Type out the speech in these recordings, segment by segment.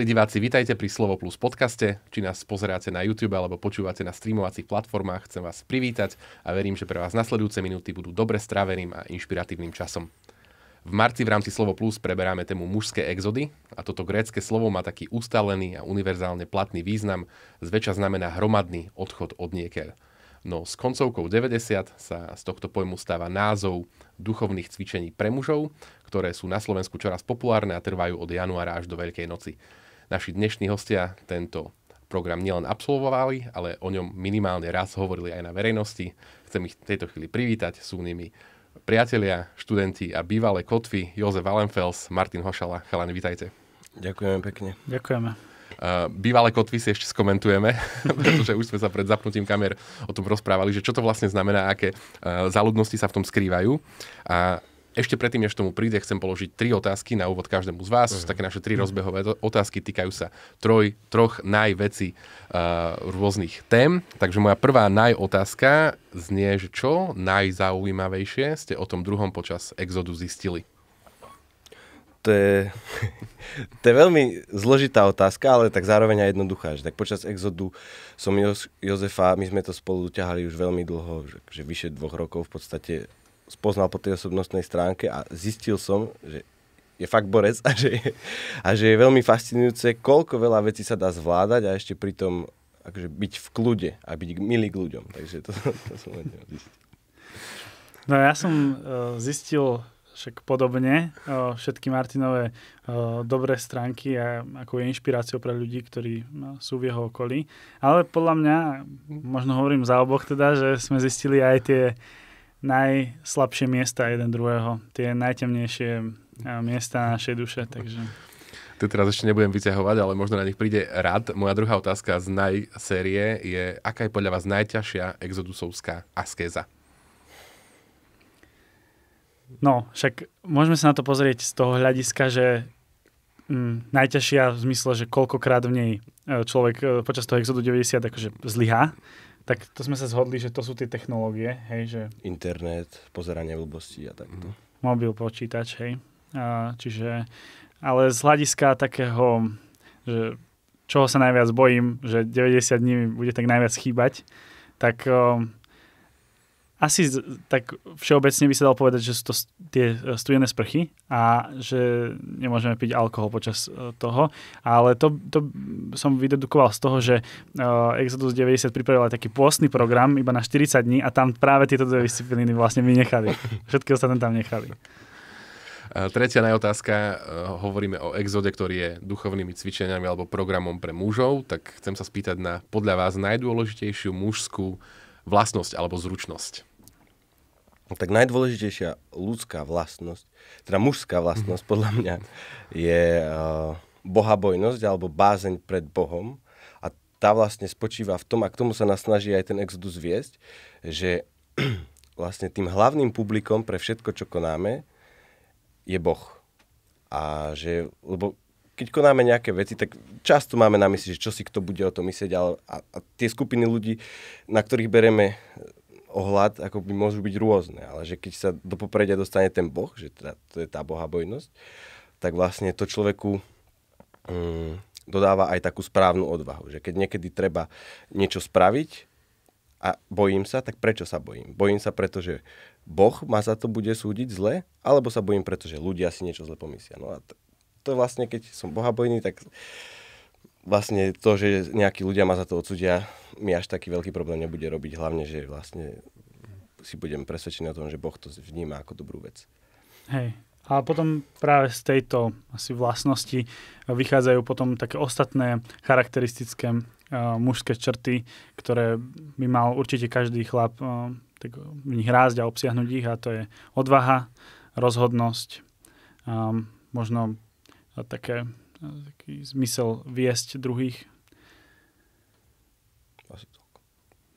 Milí diváci, vitajte pri Slovo Plus podcaste. Či nás pozeráte na YouTube alebo počúvate na streamovacích platformách, chcem vás privítať a verím, že pre vás nasledujúce minúty budú dobre stráveným a inšpiratívnym časom. V marci v rámci Slovo Plus preberáme tému mužské exody a toto grécke slovo má taký ustalený a univerzálne platný význam, zväčša znamená hromadný odchod od niekiaľ. No s koncovkou 90 sa z tohto pojmu stáva názov duchovných cvičení pre mužov, ktoré sú na Slovensku čoraz populárne a trvajú od januára až do Veľkej noci. Naši dnešní hostia tento program nielen absolvovali, ale o ňom minimálne raz hovorili aj na verejnosti. Chcem ich v tejto chvíli privítať. Sú nimi priatelia, študenti a bývalé kotvy Jozef Valenfels, Martin Hošala. Chalani, vítajte. Ďakujeme pekne. Ďakujeme. Uh, bývalé kotvy si ešte skomentujeme, pretože už sme sa pred zapnutím kamer o tom rozprávali, že čo to vlastne znamená, aké uh, e, záľudnosti sa v tom skrývajú. A ešte predtým, než tomu príde, chcem položiť tri otázky na úvod každému z vás. Uh-huh. Také naše tri mhm. rozbehové otázky týkajú sa troj, troch najveci uh, rôznych tém. Takže moja prvá najotázka znie, že čo najzaujímavejšie ste o tom druhom počas exodu zistili? to je, to je veľmi zložitá otázka, ale tak zároveň aj jednoduchá. Že tak počas exodu som Jozefa, my sme to spolu ťahali už veľmi dlho, že, že vyše dvoch rokov v podstate spoznal po tej osobnostnej stránke a zistil som, že je fakt borec a že je, a že je veľmi fascinujúce, koľko veľa vecí sa dá zvládať a ešte pritom akože byť v kľude a byť milý k ľuďom. Takže to, to som zistil. No ja som uh, zistil však podobne uh, všetky Martinové uh, dobré stránky a ako je inšpiráciou pre ľudí, ktorí no, sú v jeho okolí. Ale podľa mňa, možno hovorím za oboch teda, že sme zistili aj tie uh, najslabšie miesta jeden druhého, tie najtemnejšie eh, miesta našej duše. Takže... Tu teraz ešte nebudem vyťahovať, ale možno na nich príde rád. Moja druhá otázka z najsérie je, aká je podľa vás najťažšia exodusovská askéza? No, však môžeme sa na to pozrieť z toho hľadiska, že mm, najťažšia v zmysle, že koľkokrát v nej eh, človek eh, počas toho exodu 90 akože zlyhá, tak to sme sa zhodli, že to sú tie technológie, hej, že... Internet, pozeranie blbostí a takto. Mm. Mobil, počítač, hej. A, čiže, ale z hľadiska takého, že čoho sa najviac bojím, že 90 dní bude tak najviac chýbať, tak um, asi tak všeobecne by sa dal povedať, že sú to tie e, studené sprchy a že nemôžeme piť alkohol počas e, toho, ale to, to som vydedukoval z toho, že e, Exodus 90 pripravil aj taký pôstny program iba na 40 dní a tam práve tieto dve disciplíny vlastne vynechali. Všetky ostatné tam nechali. Tretia najotázka, hovoríme o exode, ktorý je duchovnými cvičeniami alebo programom pre mužov, tak chcem sa spýtať na podľa vás najdôležitejšiu mužskú vlastnosť alebo zručnosť. No tak najdôležitejšia ľudská vlastnosť, teda mužská vlastnosť podľa mňa, je uh, bohabojnosť alebo bázeň pred Bohom. A tá vlastne spočíva v tom, a k tomu sa nás snaží aj ten exodus viesť, že vlastne tým hlavným publikom pre všetko, čo konáme, je Boh. A že, lebo keď konáme nejaké veci, tak často máme na mysli, že čo si kto bude o to myslieť, ale a, a tie skupiny ľudí, na ktorých bereme ohľad ako by môžu byť rôzne, ale že keď sa do popredia dostane ten boh, že teda to je tá bohabojnosť, tak vlastne to človeku um, dodáva aj takú správnu odvahu, že keď niekedy treba niečo spraviť a bojím sa, tak prečo sa bojím? Bojím sa, pretože Boh ma za to bude súdiť zle, alebo sa bojím, pretože ľudia si niečo zle pomyslia. No a to, to vlastne, keď som bohabojný, tak vlastne to, že nejakí ľudia ma za to odsudia, mi až taký veľký problém nebude robiť, hlavne, že vlastne si budem presvedčený o tom, že Boh to vníma ako dobrú vec. Hej. A potom práve z tejto asi vlastnosti vychádzajú potom také ostatné charakteristické uh, mužské črty, ktoré by mal určite každý chlap uh, tak v nich rásť a obsiahnuť ich a to je odvaha, rozhodnosť, um, možno uh, také, uh, taký zmysel viesť druhých asi to.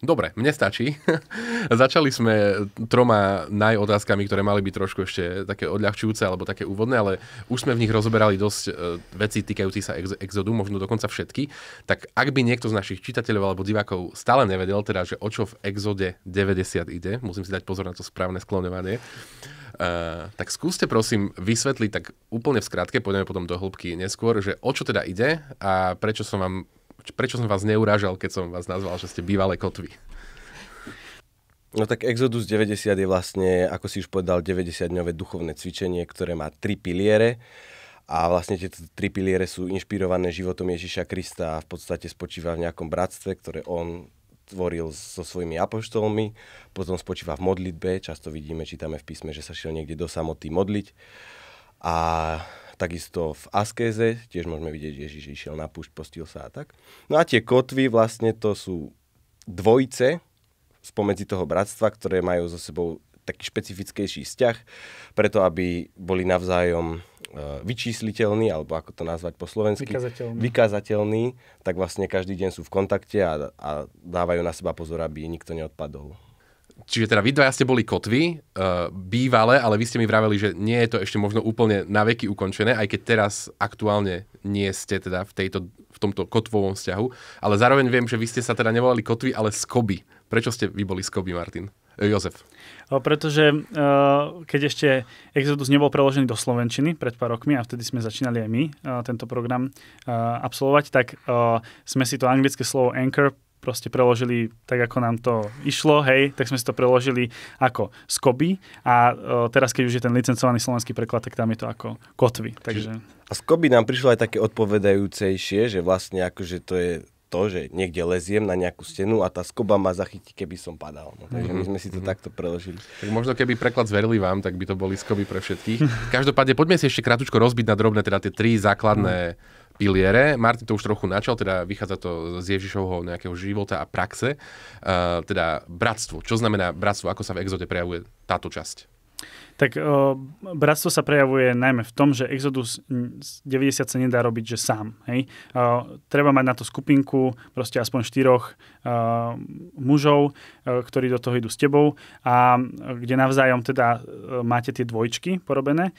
Dobre, mne stačí. Začali sme troma najotázkami, ktoré mali byť trošku ešte také odľahčujúce alebo také úvodné, ale už sme v nich rozoberali dosť e, veci týkajúci sa ex- exodu, možno dokonca všetky. Tak ak by niekto z našich čitateľov alebo divákov stále nevedel, teda, že o čo v exode 90 ide, musím si dať pozor na to správne sklonovanie, e, tak skúste prosím vysvetliť tak úplne v skratke, pôjdeme potom do hĺbky neskôr, že o čo teda ide a prečo som vám prečo som vás neurážal, keď som vás nazval, že ste bývalé kotvy? No tak Exodus 90 je vlastne, ako si už povedal, 90-dňové duchovné cvičenie, ktoré má tri piliere. A vlastne tieto tri piliere sú inšpirované životom Ježiša Krista a v podstate spočíva v nejakom bratstve, ktoré on tvoril so svojimi apoštolmi, potom spočíva v modlitbe, často vidíme, čítame v písme, že sa šiel niekde do samoty modliť. A Takisto v askéze tiež môžeme vidieť, že Ježiš išiel na púšť, postil sa a tak. No a tie kotvy vlastne to sú dvojce spomedzi toho bratstva, ktoré majú so sebou taký špecifickejší vzťah, preto aby boli navzájom e, vyčísliteľní, alebo ako to nazvať po slovensky, vykazateľní, vykazateľní tak vlastne každý deň sú v kontakte a, a dávajú na seba pozor, aby nikto neodpadol. Čiže teda vy dva ste boli kotvy, uh, eh, bývalé, ale vy ste mi vraveli, že nie je to ešte možno úplne na veky ukončené, aj keď teraz aktuálne nie ste teda v, tejto, v tomto kotvovom vzťahu. Ale zároveň viem, že vy ste sa teda nevolali kotvy, ale skoby. Prečo ste vy boli skoby, Martin? E, Jozef. Pretože uh, keď ešte Exodus nebol preložený do Slovenčiny pred pár rokmi a vtedy sme začínali aj my uh, tento program uh, absolvovať, tak uh, sme si to anglické slovo anchor proste preložili tak, ako nám to išlo, hej, tak sme si to preložili ako skoby a e, teraz, keď už je ten licencovaný slovenský preklad, tak tam je to ako kotvy. Takže... A skoby nám prišlo aj také odpovedajúcejšie, že vlastne akože to je to, že niekde leziem na nejakú stenu a tá skoba ma zachytí, keby som padal. No, takže my mhm. sme si to mm-hmm. takto preložili. Tak možno keby preklad zverili vám, tak by to boli skoby pre všetkých. Každopádne poďme si ešte krátko rozbiť na drobné teda tie tri základné mm piliere. Martin to už trochu načal, teda vychádza to z Ježišovho nejakého života a praxe. Uh, teda bratstvo. Čo znamená bratstvo? Ako sa v exode prejavuje táto časť? Tak o, uh, bratstvo sa prejavuje najmä v tom, že Exodus 90 sa nedá robiť, že sám. Hej? O, uh, treba mať na to skupinku, proste aspoň štyroch o, uh, mužov, o, ktorí do toho idú s tebou a kde navzájom teda o, máte tie dvojčky porobené.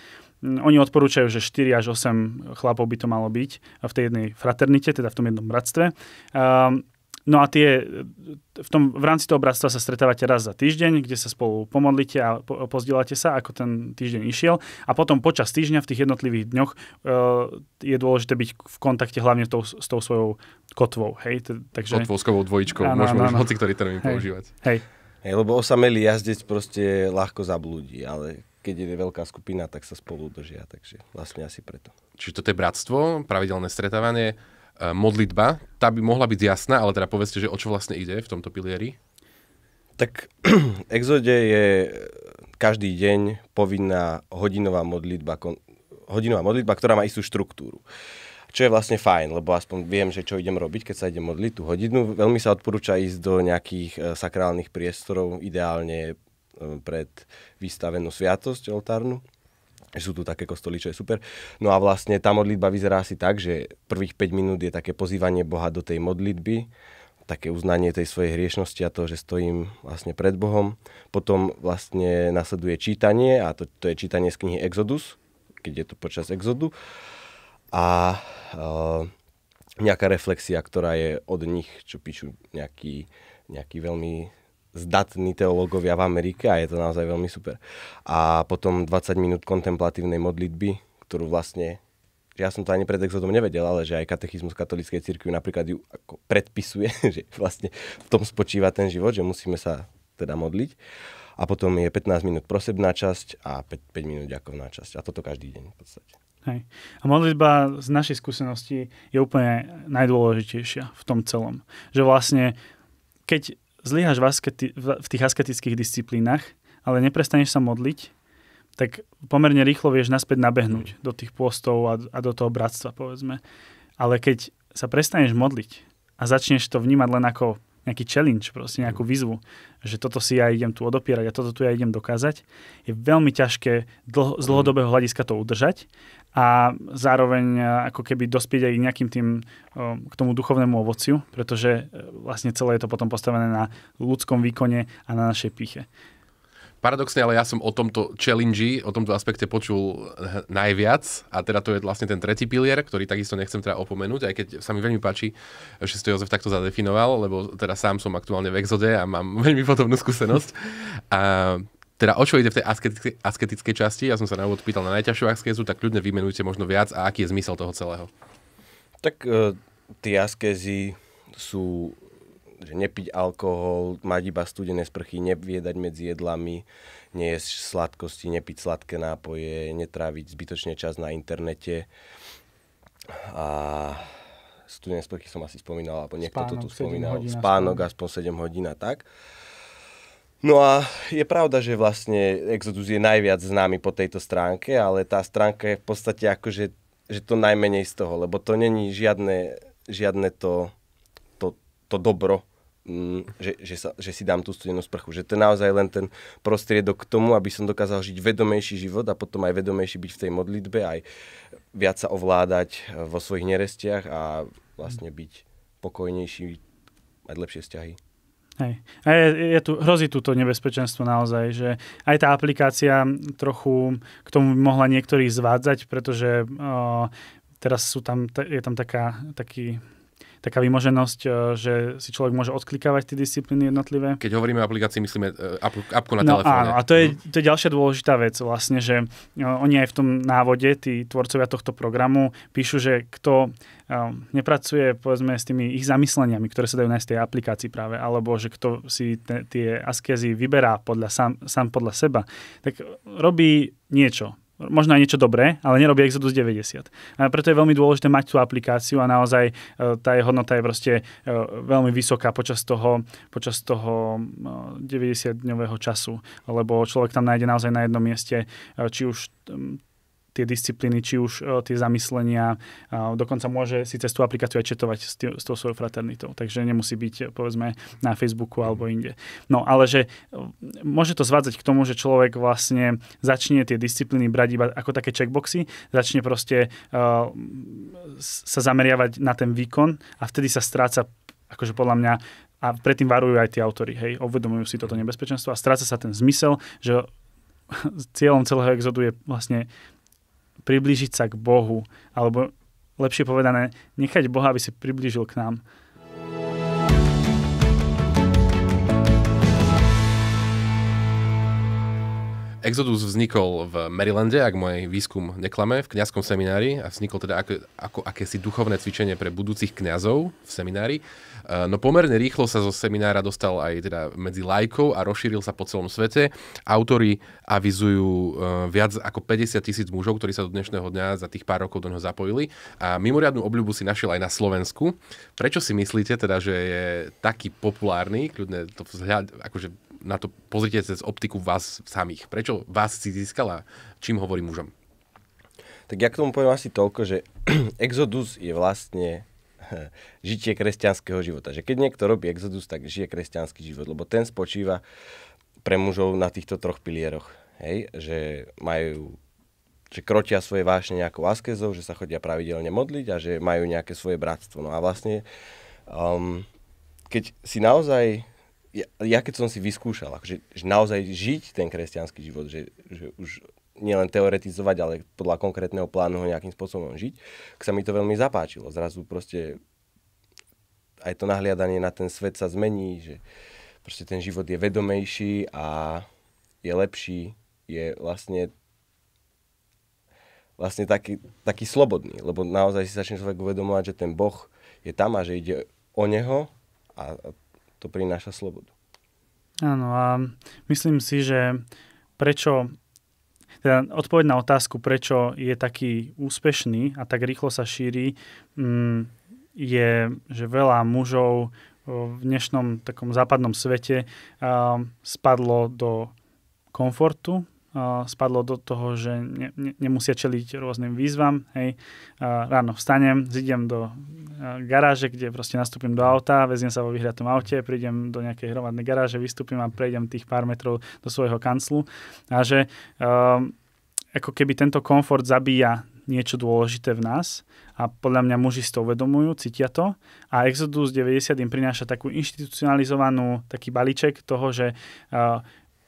Mm, oni odporúčajú, že 4 až 8 chlapov by to malo byť v tej jednej fraternite, teda v tom jednom bratstve. Ehm, no a tie, v, tom, v rámci toho bratstva sa stretávate raz za týždeň, kde sa spolu pomodlíte a po, pozdielate sa, ako ten týždeň išiel. A potom počas týždňa v tých jednotlivých dňoch e, je dôležité byť v kontakte hlavne tou, s tou svojou kotvou. Hej? T- takže... Kotvouskovou dvojčkou, ano, môžeme ano, hoci ktorý termín hej. používať. Hej. Hej, lebo osamelý jazdec proste ľahko zablúdi, ale keď je veľká skupina, tak sa spolu držia, takže vlastne asi preto. Čiže toto je bratstvo, pravidelné stretávanie, e, modlitba, tá by mohla byť jasná, ale teda povedzte, že o čo vlastne ide v tomto pilieri? Tak exode je e, každý deň povinná hodinová modlitba, hodinová modlitba, ktorá má istú štruktúru. Čo je vlastne fajn, lebo aspoň viem, že čo idem robiť, keď sa idem modliť tú hodinu. Veľmi sa odporúča ísť do nejakých e, sakrálnych priestorov, ideálne Eh, pred vystavenú sviatosť oltárnu. Sú tu také kostoly, čo je super. No a vlastne tá modlitba vyzerá asi tak, že prvých 5 minút je také pozývanie Boha do tej modlitby, také uznanie tej svojej hriešnosti a to, že stojím vlastne pred Bohom. Potom vlastne nasleduje čítanie a to, to je čítanie z knihy Exodus, keď je to počas Exodu. A e, nejaká reflexia, ktorá je od nich, čo píšu nejaký, nejaký veľmi zdatní teológovia v Amerike a je to naozaj veľmi super. A potom 20 minút kontemplatívnej modlitby, ktorú vlastne ja som to ani pred exodom nevedel, ale že aj katechizmus katolíckej cirkvi napríklad ju ako predpisuje, že vlastne v tom spočíva ten život, že musíme sa teda modliť. A potom je 15 minút prosebná časť a 5, 5 minút ďakovná časť. A toto každý deň v podstate. Hej. A modlitba z našej skúsenosti je úplne najdôležitejšia v tom celom. Že vlastne, keď zlyháš v, askety, v tých asketických disciplínach, ale neprestaneš sa modliť, tak pomerne rýchlo vieš naspäť nabehnúť do tých pôstov a, a do toho bratstva, povedzme. Ale keď sa prestaneš modliť a začneš to vnímať len ako nejaký challenge, proste nejakú mm. výzvu, že toto si ja idem tu odopierať a toto tu ja idem dokázať, je veľmi ťažké dlho, z mm. dlhodobého hľadiska to udržať a zároveň e, ako keby dospieť aj nejakým tým e, k tomu duchovnému ovociu, pretože e, vlastne celé je to potom postavené na ľudskom výkone a na našej piche. Paradoxne, ale ja som o tomto challenge, o tomto aspekte počul najviac a teda to je vlastne ten tretí pilier, ktorý takisto nechcem teda opomenúť, aj keď sa mi veľmi páči, že si to Jozef takto zadefinoval, lebo teda sám som aktuálne v exode a mám veľmi podobnú skúsenosť. A teda o čo ide v tej asketickej, asketickej časti? Ja som sa na úvod pýtal na najťažšiu askézu, tak ľudne vymenujte možno viac a aký je zmysel toho celého. Tak uh, tie askézy sú že nepiť alkohol, mať iba studené sprchy, neviedať medzi jedlami, nejesť sladkosti, nepiť sladké nápoje, netráviť zbytočne čas na internete. A studené sprchy som asi spomínal, alebo niekto Spánok, to tu spomínal. spánok, Spánok aspoň 7 hodín a tak. No a je pravda, že vlastne Exodus je najviac známy po tejto stránke, ale tá stránka je v podstate akože že to najmenej z toho, lebo to není žiadne, žiadne to to dobro, mm, že, že, sa, že si dám tú studenú sprchu. Že to je naozaj len ten prostriedok k tomu, aby som dokázal žiť vedomejší život a potom aj vedomejší byť v tej modlitbe, aj viac sa ovládať eh, vo svojich nerestiach a vlastne byť pokojnejší, mať lepšie vzťahy. Hej. A je, je tu, hrozí tu to nebezpečenstvo naozaj, že aj tá aplikácia trochu k tomu mohla niektorých zvádzať, pretože o, eh, teraz sú tam, je tam taká, taký taká vymoženosť, e, že si človek môže odklikávať tie disciplíny jednotlivé. Keď hovoríme o aplikácii, myslíme app, e, appku na no, telefóne. Áno, a to je, mhm. to je ďalšia dôležitá vec vlastne, že e, oni aj v tom návode, tí tvorcovia tohto programu, píšu, že kto nepracuje povedzme s tými ich zamysleniami, ktoré sa dajú nájsť v tej aplikácii práve, alebo že kto si te, tie askezy vyberá podľa, sám, sám podľa seba, tak robí niečo možno aj niečo dobré, ale nerobí Exodus 90. A preto je veľmi dôležité mať tú aplikáciu a naozaj e, tá jej hodnota je proste e, veľmi vysoká počas toho, počas toho 90-dňového e, času, lebo človek tam nájde naozaj na jednom mieste, či už tie disciplíny, či už uh, tie zamyslenia. Uh, dokonca môže si cez tú aplikáciu aj četovať s, tý, s tou svojou fraternitou, takže nemusí byť e, povedzme na Facebooku alebo mhm. inde. No ale že e, môže to zvádzať k tomu, že človek vlastne začne tie disciplíny brať iba ako také checkboxy, začne proste uh, sa zameriavať na ten výkon a vtedy sa stráca akože podľa mňa a predtým varujú aj tie autory, hej, uvedomujú si toto mhm. nebezpečenstvo a stráca sa ten zmysel, že cieľom celého exodu je vlastne priblížiť sa k Bohu, alebo lepšie povedané, nechať Boha, aby sa priblížil k nám. Exodus vznikol v Marylande, ak môj výskum neklame, v kňazskom seminári a vznikol teda ako, ako akési duchovné cvičenie pre budúcich kňazov v seminári. Eh, no pomerne rýchlo sa zo seminára dostal aj teda medzi lajkov a rozšíril sa po celom svete. Autori avizujú eh, viac ako 50 tisíc mužov, ktorí sa do dnešného dňa za tých pár rokov do neho zapojili a mimoriadnú obľubu si našiel aj na Slovensku. Prečo si myslíte teda, že je taký populárny, kľudne to vzhľad, akože na to pozrite cez optiku vás samých. Prečo vás si získala? Čím hovorí mužom? Tak ja k tomu poviem asi toľko, že Exodus je vlastne žitie kresťanského života. Že keď niekto robí exodus, tak žije kresťanský život, lebo ten spočíva pre mužov na týchto troch pilieroch. Hej? Že majú že krotia svoje vášne nejakou askezou, že sa chodia pravidelne modliť a že majú nejaké svoje bratstvo. No a vlastne, um, keď si naozaj, ja, ja keď som si vyskúšal, akože, že naozaj žiť ten kresťanský život, že, že už nielen teoretizovať, ale podľa konkrétneho plánu ho nejakým spôsobom žiť, tak sa mi to veľmi zapáčilo. Zrazu proste aj to nahliadanie na ten svet sa zmení, že proste ten život je vedomejší a je lepší, je vlastne vlastne taký, taký slobodný, lebo naozaj si začne človek uvedomovať, že ten Boh je tam a že ide o Neho a to prináša slobodu. Áno a myslím si, že prečo teda odpoveď na otázku, prečo je taký úspešný a tak rýchlo sa šíri, mm, je, že veľa mužov v dnešnom takom západnom svete spadlo do komfortu, spadlo do toho, že ne, ne, nemusia čeliť rôznym výzvam. Hej. Ráno vstanem, zidem do e, garáže, kde proste nastúpim do auta, veziem sa vo vyhratom aute, prídem do nejakej hromadnej garáže, vystúpim a prejdem tých pár metrov do svojho kanclu. A že um, ako keby tento komfort zabíja niečo dôležité v nás a podľa mňa muži si to uvedomujú, cítia to a Exodus 90 im prináša takú inštitucionalizovanú taký balíček toho, že uh,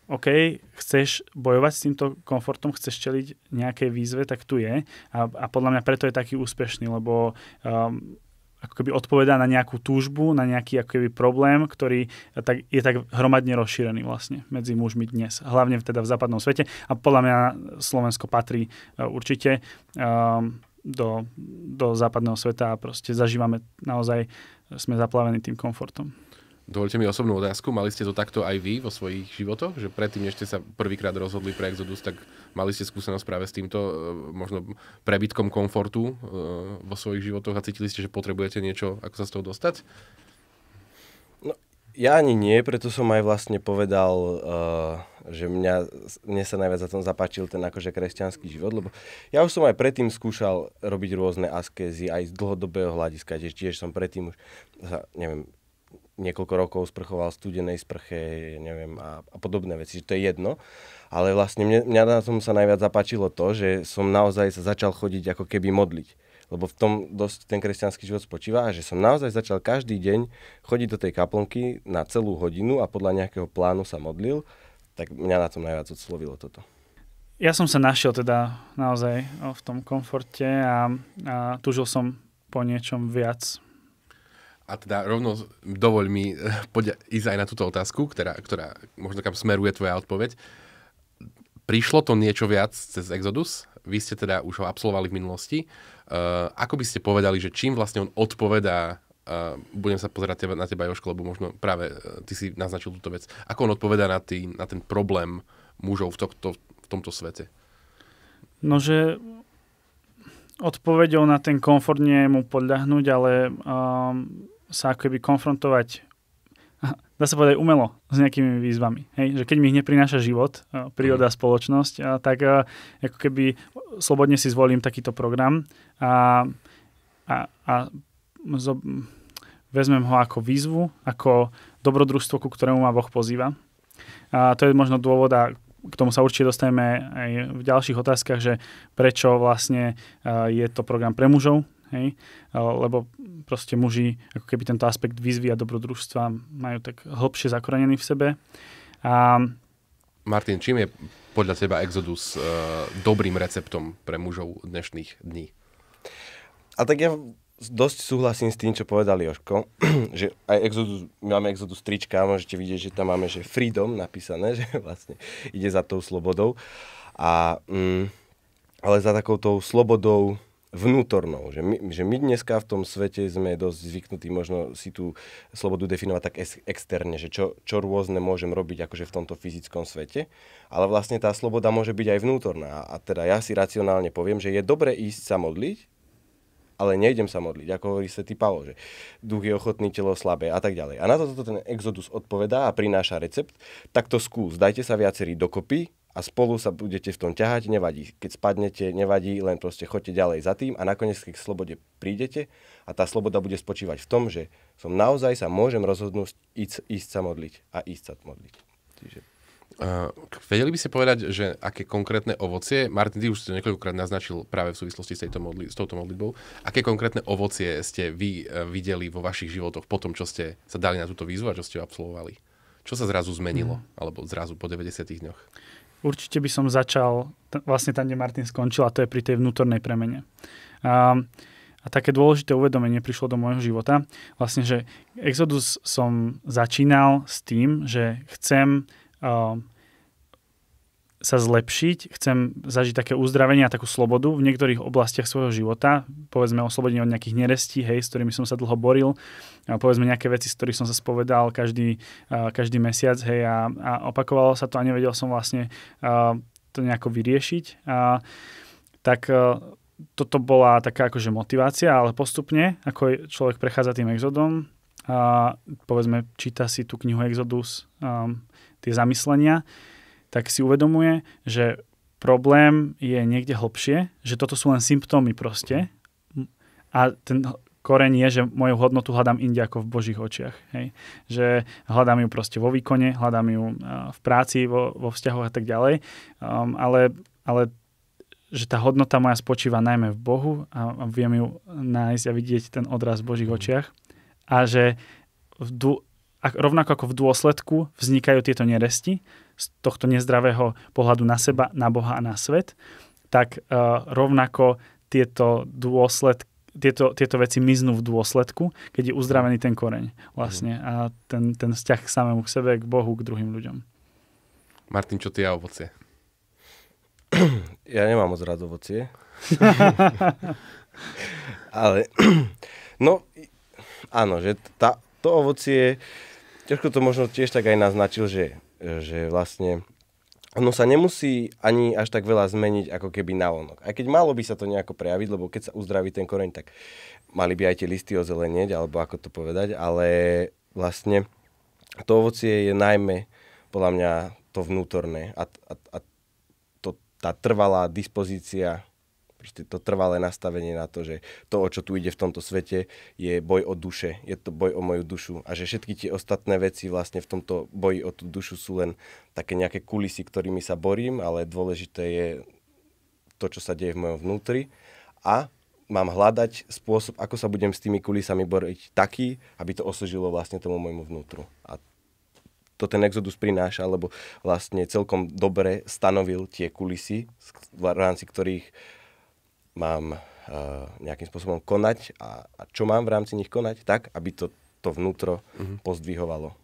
OK, chceš bojovať s týmto komfortom, chceš čeliť nejakej výzve, tak tu je. A, a podľa mňa preto je taký úspešný, lebo um, ako keby odpovedá na nejakú túžbu, na nejaký ako keby problém, ktorý tak, je tak hromadne rozšírený vlastne medzi mužmi dnes. Hlavne teda v západnom svete. A podľa mňa Slovensko patrí uh, určite um, do, do západného sveta a proste zažívame naozaj, sme zaplavení tým komfortom. Dovolte mi osobnú otázku. Mali ste to takto aj vy vo svojich životoch? Že predtým, než ste sa prvýkrát rozhodli pre Exodus, tak mali ste skúsenosť práve s týmto e, možno prebytkom komfortu e, vo svojich životoch a cítili ste, že potrebujete niečo, ako sa z toho dostať? No, ja ani nie, preto som aj vlastne povedal, e, že mňa, mne sa najviac za tom zapáčil ten akože kresťanský život, lebo ja už som aj predtým skúšal robiť rôzne askezy aj z dlhodobého hľadiska, tiež, tiež som predtým už, sa, neviem, niekoľko rokov sprchoval studenej sprche, neviem, a, a podobné veci, že to je jedno. Ale vlastne mne, mňa na tom sa najviac zapáčilo to, že som naozaj sa začal chodiť ako keby modliť. Lebo v tom dosť ten kresťanský život spočíva a že som naozaj začal každý deň chodiť do tej kaplnky na celú hodinu a podľa nejakého plánu sa modlil, tak mňa na tom najviac odslovilo toto. Ja som sa našiel teda naozaj no, v tom komforte a, a tužil som po niečom viac, a teda rovno dovoľ mi poď ísť aj na túto otázku, ktorá, ktorá možno kam smeruje tvoja odpoveď. Prišlo to niečo viac cez Exodus? Vy ste teda už ho absolvovali v minulosti. Uh, ako by ste povedali, že čím vlastne on odpovedá uh, budem sa pozerať teba, na teba, Joško, lebo možno práve uh, ty si naznačil túto vec. Ako on odpovedá na, tý, na ten problém mužov v, to, v tomto svete? No, že odpovedou na ten komfort nie je mu podľahnúť, ale um, sa ako keby konfrontovať dá sa povedať umelo s nejakými výzvami. Hej? Že keď mi ich neprináša život, e, príroda, mhm. spoločnosť, tak e, ako keby slobodne si zvolím takýto program a, a, a zo, vezmem ho ako výzvu, ako dobrodružstvo, ku ktorému ma Boh pozýva. A to je možno dôvod a k tomu sa určite dostaneme aj v ďalších otázkach, že prečo vlastne e, je to program pre mužov, Hej? Lebo proste muži, ako keby tento aspekt výzvy a dobrodružstva majú tak hlbšie zakorenený v sebe. A... Martin, čím je podľa teba Exodus e, dobrým receptom pre mužov dnešných dní? A tak ja dosť súhlasím s tým, čo povedal Joško, že aj Exodus, my máme Exodus trička, môžete vidieť, že tam máme že freedom napísané, že vlastne ide za tou slobodou. A, mm, ale za takou tou slobodou vnútornou. Že my, že my dneska v tom svete sme dosť zvyknutí možno si tú slobodu definovať tak ex- externe, že čo, čo rôzne môžem robiť akože v tomto fyzickom svete, ale vlastne tá sloboda môže byť aj vnútorná. A teda ja si racionálne poviem, že je dobre ísť sa modliť, ale nejdem sa modliť, ako hovorí Svetý Pavol, že duch je ochotný, telo slabé a tak ďalej. A na toto ten exodus odpovedá a prináša recept, tak to skús, dajte sa viacerí dokopy, a spolu sa budete v tom ťahať, nevadí. Keď spadnete, nevadí, len proste chodte ďalej za tým a nakoniec k slobode prídete a tá sloboda bude spočívať v tom, že som naozaj sa môžem rozhodnúť ísť, ísť sa modliť a ísť sa modliť. Čiže... Uh, vedeli by ste povedať, že aké konkrétne ovocie, Martin, ty už to niekoľkokrát naznačil práve v súvislosti s, tejto modli, s touto modlitbou, aké konkrétne ovocie ste vy uh, videli vo vašich životoch po tom, čo ste sa dali na túto výzvu a čo ste absolvovali? Čo sa zrazu zmenilo, mm. alebo zrazu po 90 dňoch? určite by som začal t- vlastne tam, kde Martin skončil, a to je pri tej vnútornej premene. A, a také dôležité uvedomenie prišlo do môjho života, vlastne, že Exodus som začínal s tým, že chcem uh, sa zlepšiť, chcem zažiť také uzdravenie a takú slobodu v niektorých oblastiach svojho života, povedzme oslobodenie od nejakých nerestí, hej, s ktorými som sa dlho boril, a povedzme nejaké veci, z ktorých som sa spovedal každý, uh, každý mesiac, hej, a, a opakovalo sa to a nevedel som vlastne uh, to nejako vyriešiť, uh, tak uh, toto bola taká akože motivácia, ale postupne, ako človek prechádza tým exodom, a, povedzme, číta si tú knihu Exodus, um, tie zamyslenia, tak si uvedomuje, že problém je niekde hlbšie, že toto sú len symptómy proste a ten koreň je, že moju hodnotu hľadám inde ako v Božích očiach. Hej? Že hľadám ju proste vo výkone, hľadám ju v práci, vo, vo vzťahoch a tak ďalej, um, ale, ale že tá hodnota moja spočíva najmä v Bohu a, a viem ju nájsť a vidieť ten odraz v Božích mhm. očiach a že v dô, rovnako ako v dôsledku vznikajú tieto neresti, z tohto nezdravého pohľadu na seba, na Boha a na svet, tak uh, rovnako tieto dôsledky tieto, tieto veci miznú v dôsledku, keď je uzdravený ten koreň vlastne mhm. a ten, ten vzťah k samému k sebe, k Bohu, k druhým ľuďom. Martin, čo ty a ovocie? Ja nemám moc rád ovocie. Ale, no, áno, že tá, to ovocie, ťažko to možno tiež tak aj naznačil, že že vlastne ono sa nemusí ani až tak veľa zmeniť ako keby na onok. Aj keď malo by sa to nejako prejaviť, lebo keď sa uzdraví ten koreň, tak mali by aj tie listy ozelenieť, alebo ako to povedať, ale vlastne to ovocie je najmä podľa mňa to vnútorné a, a, a to, tá trvalá dispozícia Proste to trvalé nastavenie na to, že to, o čo tu ide v tomto svete, je boj o duše, je to boj o moju dušu a že všetky tie ostatné veci vlastne v tomto boji o tú dušu sú len také nejaké kulisy, ktorými sa borím, ale dôležité je to, čo sa deje v mojom vnútri a mám hľadať spôsob, ako sa budem s tými kulisami boriť taký, aby to osožilo vlastne tomu môjmu vnútru. A to ten Exodus prináša, lebo vlastne celkom dobre stanovil tie kulisy, v rámci ktorých mám eh, nejakým spôsobom konať a, a čo mám v rámci nich konať tak, aby to, to vnútro mm-hmm. pozdvihovalo.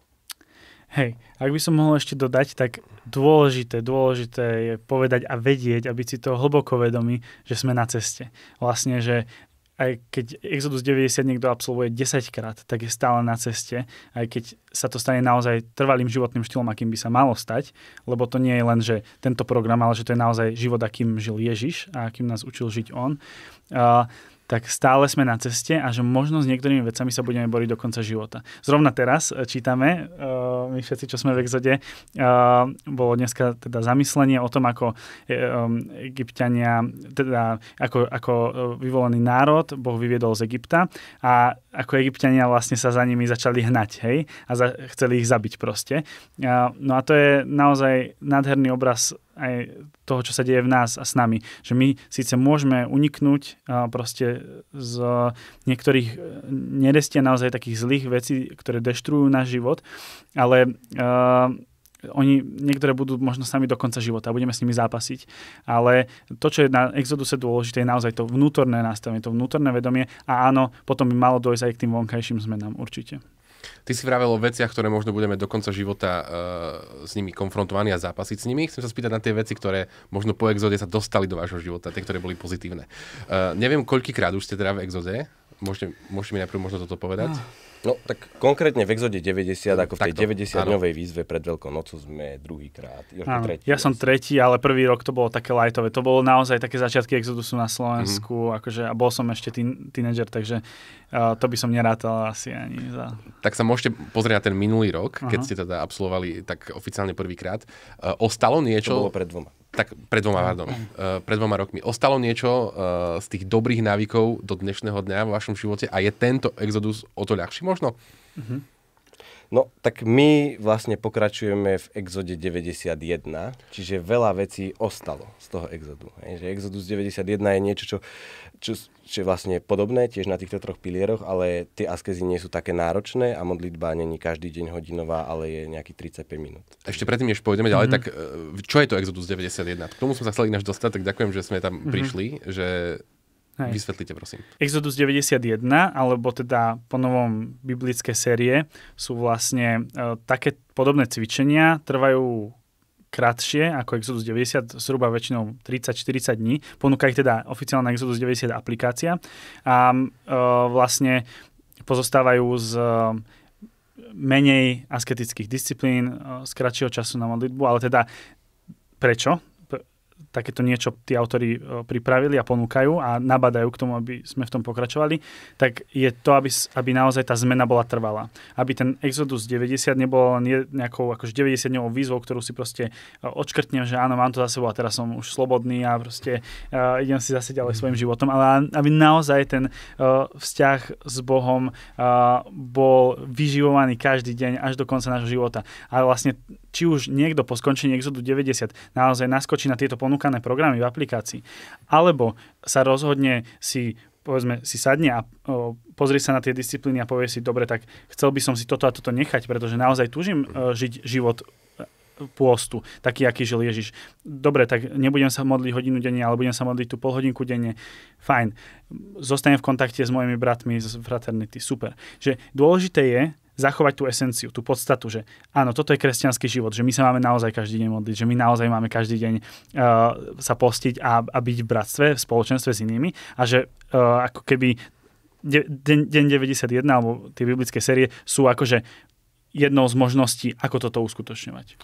Hej, ak by som mohol ešte dodať, tak dôležité, dôležité je povedať a vedieť, aby si to hlboko vedomi, že sme na ceste. Vlastne, že aj keď Exodus 90 niekto absolvuje 10 krát, tak je stále na ceste, aj keď sa to stane naozaj trvalým životným štýlom, akým by sa malo stať, lebo to nie je len, že tento program, ale že to je naozaj život, akým žil Ježiš a akým nás učil žiť on. Uh, tak stále sme na ceste a že možno s niektorými vecami sa budeme boriť do konca života. Zrovna teraz e, čítame, uh, my všetci, čo sme v exode, uh, bolo dneska teda zamyslenie o tom, ako um, egyptiania, teda ako, ako vyvolený národ Boh vyviedol z Egypta a ako egyptiania vlastne sa za nimi začali hnať, hej, a za, chceli ich zabiť proste. A, no a to je naozaj nádherný obraz aj toho, čo sa deje v nás a s nami. Že my síce môžeme uniknúť a proste z niektorých e, nerestia naozaj takých zlých vecí, ktoré deštrujú náš život, ale a, e, oni niektoré budú možno sami do konca života a budeme s nimi zápasiť. Ale to, čo je na Exoduse dôležité, je naozaj to vnútorné nastavenie, to vnútorné vedomie a áno, potom by malo dojsť aj k tým vonkajším zmenám určite. Ty si vravel o veciach, ktoré možno budeme do konca života e, s nimi konfrontovaní a zápasiť s nimi. Chcem sa spýtať na tie veci, ktoré možno po exode sa dostali do vášho života, tie, ktoré boli pozitívne. E, neviem, koľkýkrát už ste teda v exode, Môžete, môžete mi najprv možno toto povedať? Ah. No, tak konkrétne v Exode 90, ako v tej 90-dňovej výzve pred Veľkou nocou sme druhýkrát. Ja som tretí, ale prvý rok to bolo také lajtové. To bolo naozaj také začiatky Exodusu na Slovensku. Mm-hmm. Akože, a bol som ešte tín, tínedžer, takže uh, to by som nerátal asi ani za... Tak sa môžete pozrieť na ten minulý rok, uh-huh. keď ste teda absolvovali tak oficiálne prvýkrát. Uh, ostalo niečo... To bolo pred dvoma tak pred dvoma, pardon, uh, pred dvoma rokmi. Ostalo niečo uh, z tých dobrých návykov do dnešného dňa v vašom živote a je tento exodus o to ľahší možno? Uh-huh. No, tak my vlastne pokračujeme v exode 91, čiže veľa vecí ostalo z toho exodu. že exodus 91 je niečo, čo, čo, čo je vlastne podobné tiež na týchto troch pilieroch, ale tie askezy nie sú také náročné a modlitba není každý deň hodinová, ale je nejaký 35 minút. Ešte predtým, než pôjdeme ďalej, mm-hmm. tak eh, čo je to exodus 91? K tomu som sa chcel ináč dostať, tak ďakujem, že sme tam mm-hmm. prišli, že Hej. Vysvetlite, prosím. Exodus 91, alebo teda po novom biblické série, sú vlastne e, také podobné cvičenia, trvajú kratšie ako Exodus 90, zhruba väčšinou 30-40 dní. Ponúka ich teda oficiálna Exodus 90 aplikácia a e, vlastne pozostávajú z e, menej asketických disciplín, e, z kratšieho času na modlitbu, ale teda prečo? takéto niečo tí autory e, pripravili a ponúkajú a nabadajú k tomu, aby sme v tom pokračovali, tak je to, aby, aby naozaj tá zmena bola trvalá. Aby ten Exodus 90 nebol len nejakou akože 90-dňovou výzvou, ktorú si proste e, odškrtnem, že áno, mám to za sebou a teraz som už slobodný a proste uh, idem si zase ďalej svojim životom, ale aby naozaj ten uh, vzťah s Bohom uh, bol vyživovaný každý deň až do konca nášho života. A vlastne, či už niekto po skončení Exodu 90 naozaj naskočí na tieto ponúky, ponúkané programy v aplikácii, alebo sa rozhodne si povedzme, si sadne a pozrie sa na tie disciplíny a povie si, dobre, tak chcel by som si toto a toto nechať, pretože naozaj túžim e, žiť život e, pôstu, taký, aký žil Ježiš. Dobre, tak nebudem sa modliť hodinu denne, ale budem sa modliť tú pol hodinku denne. Fajn. Zostanem v kontakte s mojimi bratmi z fraternity. Super. Že dôležité je, zachovať tú esenciu, tú podstatu, že áno, toto je kresťanský život, že my sa máme naozaj každý deň modliť, že my naozaj máme každý deň uh, sa postiť a, a byť v bratstve, v spoločenstve s inými a že uh, ako keby de, de, deň 91 alebo tie biblické série sú akože jednou z možností, ako toto uskutočňovať.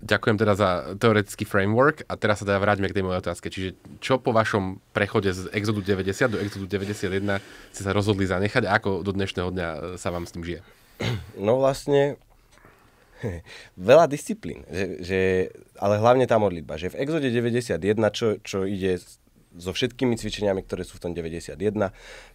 Ďakujem teda za teoretický framework a teraz sa teda vráťme k tej mojej otázke. Čiže čo po vašom prechode z Exodu 90 do Exodu 91 ste sa rozhodli zanechať a ako do dnešného dňa sa vám s tým žije? No vlastne veľa disciplín, že, že, ale hlavne tá modlitba. Že v exode 91, čo, čo ide so všetkými cvičeniami, ktoré sú v tom 91,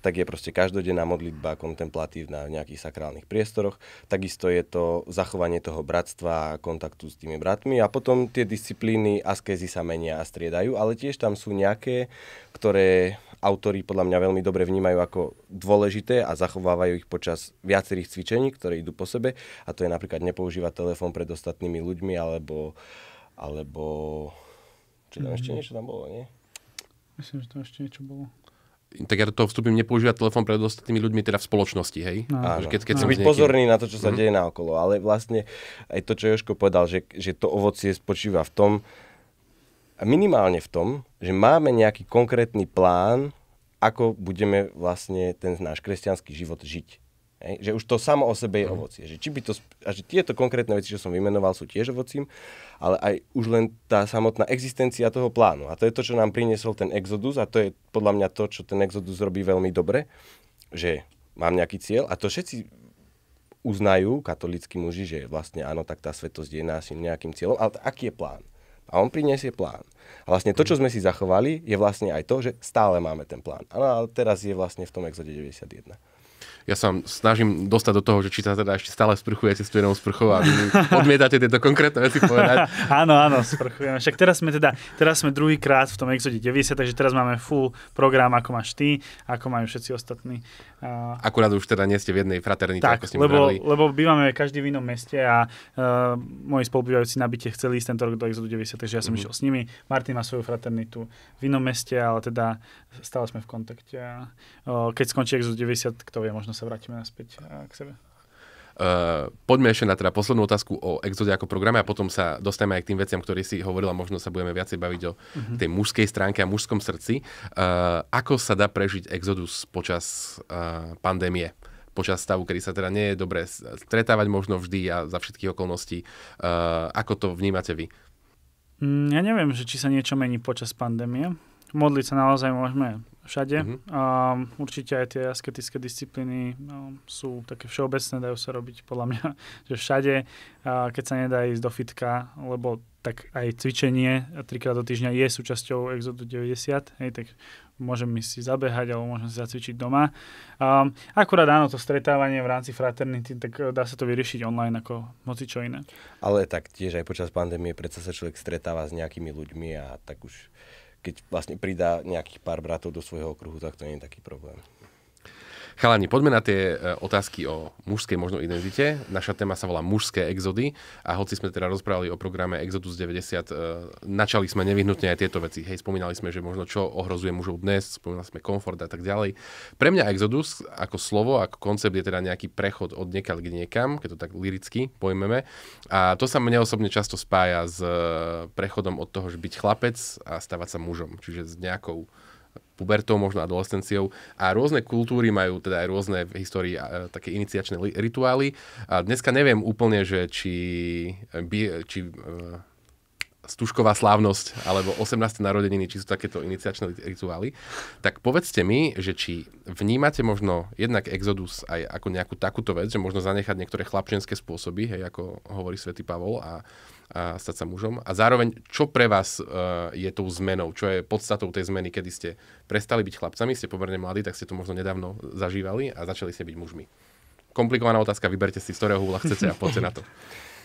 tak je proste každodenná modlitba kontemplatívna v nejakých sakrálnych priestoroch. Takisto je to zachovanie toho bratstva a kontaktu s tými bratmi. A potom tie disciplíny askezy sa menia a striedajú, ale tiež tam sú nejaké, ktoré autori podľa mňa veľmi dobre vnímajú ako dôležité a zachovávajú ich počas viacerých cvičení, ktoré idú po sebe. A to je napríklad nepoužívať telefón pred ostatnými ľuďmi alebo... alebo... Čo tam mm. ešte mhm. niečo tam bolo, nie? Myslím, že tam ešte niečo bolo tak ja do toho vstupím, nepoužívať telefón pred ostatnými ľuďmi teda v spoločnosti, hej? No. Áno. Keď, keď no. som byť pozorný na to, čo sa mm. deje naokolo, ale vlastne aj to, čo Joško povedal, že, že to ovocie spočíva v tom, minimálne v tom, že máme nejaký konkrétny plán, ako budeme vlastne ten náš kresťanský život žiť. Hej? Že už to samo o sebe je mhm. ovocie. Že či by to, a že tieto konkrétne veci, čo som vymenoval, sú tiež ovocím, ale aj už len tá samotná existencia toho plánu. A to je to, čo nám priniesol ten exodus a to je podľa mňa to, čo ten exodus robí veľmi dobre, že mám nejaký cieľ a to všetci uznajú katolícky muži, že vlastne áno, tak tá svetosť je nás nejakým cieľom, ale aký je plán? a on priniesie plán. A vlastne to, čo mhm. sme si zachovali, je vlastne aj to, že stále máme ten plán. A no, teraz je vlastne v tom exode 91 ja sa snažím dostať do toho, že či sa teda ešte stále sprchujete s tvojenou sprchou a odmietate tieto konkrétne veci povedať. áno, áno, sprchujeme. Však teraz sme teda, teraz sme druhýkrát v tom Exode 90, takže teraz máme full program, ako máš ty, ako majú všetci ostatní. Uh, Akurát už teda nie ste v jednej fraternite, tak, ako ste lebo, brali. lebo bývame každý v inom meste a uh, moji spolubývajúci na byte chceli ísť tento rok do Exodu 90, takže ja som mm-hmm. išiel s nimi. Martin má svoju fraternitu v inom meste, ale teda stále sme v kontakte. Uh, keď skončí Exod 90, kto vie, Možno sa vrátime naspäť k sebe. Uh, poďme ešte na teda poslednú otázku o exode ako programe a potom sa dostaneme aj k tým veciam, ktoré si hovorila, možno sa budeme viacej baviť o uh-huh. tej mužskej stránke a mužskom srdci. Uh, ako sa dá prežiť exodus počas uh, pandémie? počas stavu, kedy sa teda nie je dobre stretávať možno vždy a za všetkých okolností. Uh, ako to vnímate vy? Mm, ja neviem, že či sa niečo mení počas pandémie. Modliť sa naozaj môžeme všade. Mm-hmm. A určite aj tie asketické disciplíny no, sú také všeobecné, dajú sa robiť podľa mňa, že všade, a keď sa nedá ísť do fitka, lebo tak aj cvičenie trikrát do týždňa je súčasťou Exodu 90, hej, tak môžem si zabehať alebo môžem si zacvičiť doma. Um, akurát áno, to stretávanie v rámci fraternity, tak e, dá sa to vyriešiť online ako moci čo iné. Ale tak tiež aj počas pandémie predsa sa človek stretáva s nejakými ľuďmi a tak už keď vlastne pridá nejakých pár bratov do svojho okruhu, tak to nie je taký problém. Chalani, poďme na tie e, otázky o mužskej možno identite. Naša téma sa volá mužské exody a hoci sme teda rozprávali o programe Exodus 90, e, načali sme nevyhnutne aj tieto veci. Hej, spomínali sme, že možno čo ohrozuje mužov dnes, spomínali sme komfort a tak ďalej. Pre mňa Exodus ako slovo, ako koncept je teda nejaký prechod od niekaľ k niekam, keď to tak liricky pojmeme. A to sa mne osobne často spája s e, prechodom od toho, že byť chlapec a stávať sa mužom, čiže s nejakou pubertou, možno adolescenciou. A rôzne kultúry majú teda aj rôzne v histórii e, také iniciačné rituály. A dneska neviem úplne, že či, e, by, či e, stužková slávnosť alebo 18. narodeniny, či sú takéto iniciačné rituály, tak povedzte mi, že či vnímate možno jednak exodus aj ako nejakú takúto vec, že možno zanechať niektoré chlapčenské spôsoby, hej, ako hovorí svätý Pavol a, a stať sa mužom. A zároveň, čo pre vás uh, je tou zmenou, čo je podstatou tej zmeny, kedy ste prestali byť chlapcami, ste pomerne mladí, tak ste to možno nedávno zažívali a začali ste byť mužmi. Komplikovaná otázka, vyberte si, z ktorého húla chcete a poďte na to.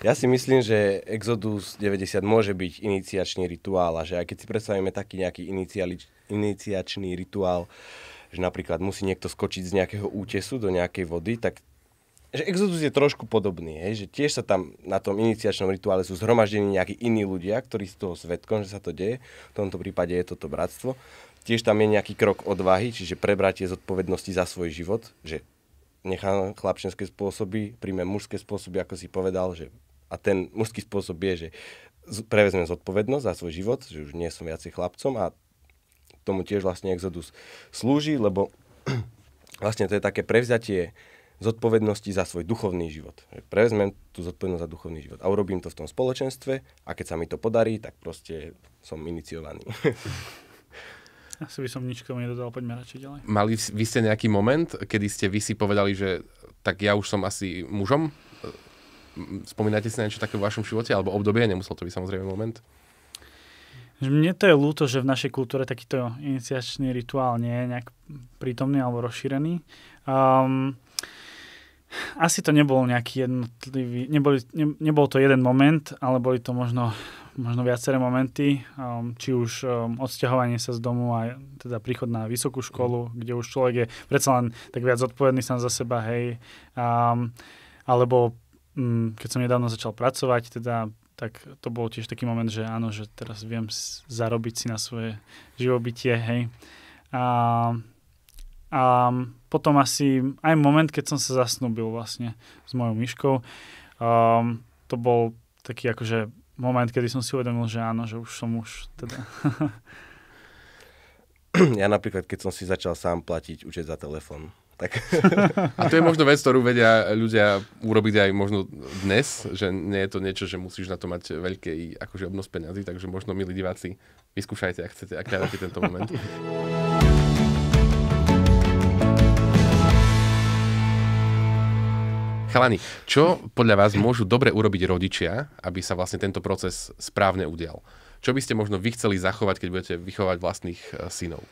Ja si myslím, že Exodus 90 môže byť iniciačný rituál a že aj keď si predstavíme taký nejaký iniciali, iniciačný rituál, že napríklad musí niekto skočiť z nejakého útesu do nejakej vody, tak že Exodus je trošku podobný, hej, že tiež sa tam na tom iniciačnom rituále sú zhromaždení nejakí iní ľudia, ktorí sú toho svetkom, že sa to deje. V tomto prípade je toto bratstvo. Tiež tam je nejaký krok odvahy, čiže prebratie zodpovednosti za svoj život, že nechám chlapčenské spôsoby, príjmem mužské spôsoby, ako si povedal, že a ten mužský spôsob je, že prevezmem zodpovednosť za svoj život, že už nie som viacej chlapcom a tomu tiež vlastne Exodus slúži, lebo vlastne to je také prevzatie zodpovednosti za svoj duchovný život. Prevezmem tú zodpovednosť za duchovný život a urobím to v tom spoločenstve a keď sa mi to podarí, tak proste som iniciovaný. Asi by som nič k tomu nedodal, poďme radšej ďalej. Mali vy ste nejaký moment, kedy ste vy si povedali, že tak ja už som asi mužom? Spomínate si na niečo také v vašom živote alebo obdobie? Nemusel to byť samozrejme moment. Mne to je ľúto, že v našej kultúre takýto iniciačný rituál nie je nejak prítomný alebo rozšírený. Um, asi to nebol nejaký jednotlivý, neboli, ne, nebol to jeden moment, ale boli to možno, možno viaceré momenty, um, či už um, odsťahovanie sa z domu a teda príchod na vysokú školu, kde už človek je predsa len tak viac zodpovedný sám za seba, hej, um, alebo Mm, keď som nedávno začal pracovať, teda, tak to bol tiež taký moment, že áno, že teraz viem zarobiť si na svoje živobytie, hej. A, a potom asi aj moment, keď som sa zasnúbil vlastne s mojou myškou, um, to bol taký akože moment, kedy som si uvedomil, že áno, že už som už teda... ja napríklad, keď som si začal sám platiť účet za telefón, tak. A to je možno vec, ktorú vedia ľudia urobiť aj možno dnes, že nie je to niečo, že musíš na to mať veľký akože obnos peňazí, takže možno, milí diváci, vyskúšajte, ak chcete, ak hľadáte tento moment. Chalani, čo podľa vás môžu dobre urobiť rodičia, aby sa vlastne tento proces správne udial? Čo by ste možno vy chceli zachovať, keď budete vychovať vlastných eh, synov?